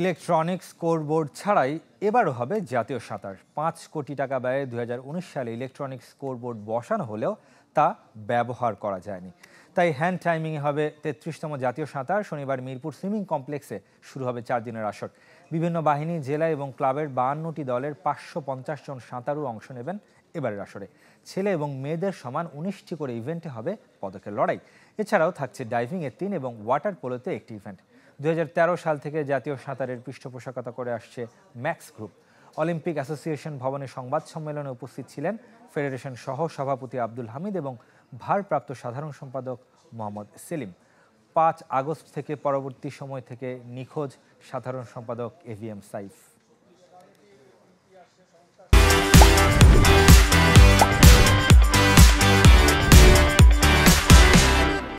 electronics scoreboard ছাড়াই এবারও হবে জাতীয় সাঁতার পাঁচ কোটি টাকা ব্যয়ে দু সালে ইলেকট্রনিক্স স্কোরবোর্ড বসানো হলেও তা ব্যবহার করা যায়নি তাই হ্যান্ড টাইমিংয়ে হবে তেত্রিশতম জাতীয় সাঁতার শনিবার মিরপুর সুইমিং কমপ্লেক্সে শুরু হবে চার দিনের আসর বিভিন্ন বাহিনী জেলা এবং ক্লাবের বাহান্নটি দলের পাঁচশো পঞ্চাশ জন সাঁতারু অংশ নেবেন এবারের আসরে ছেলে এবং মেয়েদের সমান উনিশটি করে ইভেন্টে হবে পদকের লড়াই এছাড়াও থাকছে ডাইভিংয়ের তিন এবং ওয়াটার পোলোতে একটি ইভেন্ট দু সাল থেকে জাতীয় সাঁতারের পৃষ্ঠপোষকতা করে আসছে ম্যাক্স গ্রুপ অলিম্পিক অ্যাসোসিয়েশন ভবনে সংবাদ সম্মেলনে উপস্থিত ছিলেন ফেডারেশন সহ সভাপতি আব্দুল হামিদ এবং ভারপ্রাপ্ত সাধারণ সম্পাদক মোহাম্মদ সেলিম পাঁচ আগস্ট থেকে পরবর্তী সময় থেকে নিখোঁজ সাধারণ সম্পাদক এভিএম সাইফ